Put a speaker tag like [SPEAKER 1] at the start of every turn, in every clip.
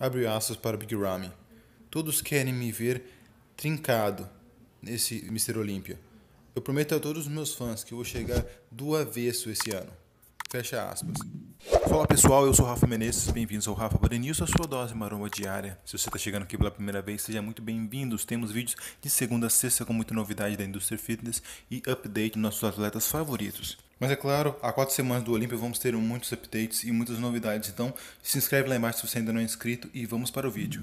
[SPEAKER 1] Abre aspas para Big Ramy. Todos querem me ver trincado nesse Mr. Olímpia. Eu prometo a todos os meus fãs que eu vou chegar do avesso esse ano. Fecha aspas. Fala pessoal, eu sou Rafa Menezes, bem-vindos ao Rafa News, a sua dose maromba diária. Se você está chegando aqui pela primeira vez, seja muito bem vindo Temos vídeos de segunda a sexta com muita novidade da indústria fitness e update dos nossos atletas favoritos. Mas é claro, há quatro semanas do Olímpia vamos ter muitos updates e muitas novidades, então se inscreve lá embaixo se você ainda não é inscrito e vamos para o vídeo.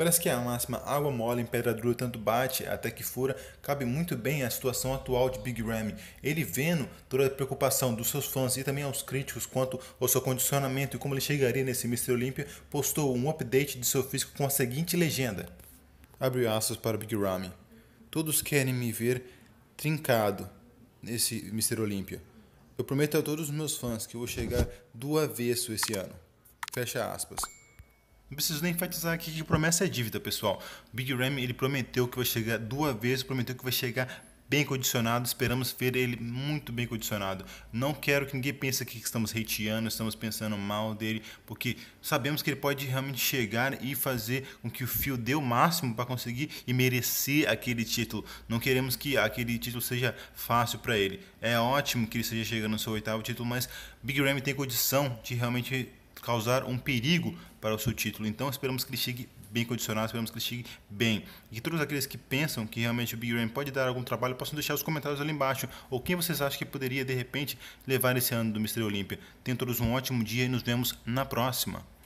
[SPEAKER 1] Parece que a máxima água mole em pedra dura tanto bate até que fura cabe muito bem à situação atual de Big Ramy. Ele vendo toda a preocupação dos seus fãs e também aos críticos quanto ao seu condicionamento e como ele chegaria nesse Mr. Olympia, postou um update de seu físico com a seguinte legenda. Abre aspas para Big Ramy. Todos querem me ver trincado nesse Mr. Olympia. Eu prometo a todos os meus fãs que vou chegar do avesso esse ano. Fecha aspas. Não preciso nem enfatizar aqui que promessa é dívida, pessoal. Big Ram ele prometeu que vai chegar duas vezes, prometeu que vai chegar bem condicionado, esperamos ver ele muito bem condicionado. Não quero que ninguém pense aqui que estamos hateando, estamos pensando mal dele, porque sabemos que ele pode realmente chegar e fazer com que o Fio dê o máximo para conseguir e merecer aquele título. Não queremos que aquele título seja fácil para ele. É ótimo que ele esteja chegando no seu oitavo título, mas Big Ram tem condição de realmente causar um perigo para o seu título. Então esperamos que ele chegue bem condicionado, esperamos que ele chegue bem. E que todos aqueles que pensam que realmente o Big Ram pode dar algum trabalho, possam deixar os comentários ali embaixo. Ou quem vocês acham que poderia, de repente, levar esse ano do Mister Olímpia. Tenham todos um ótimo dia e nos vemos na próxima.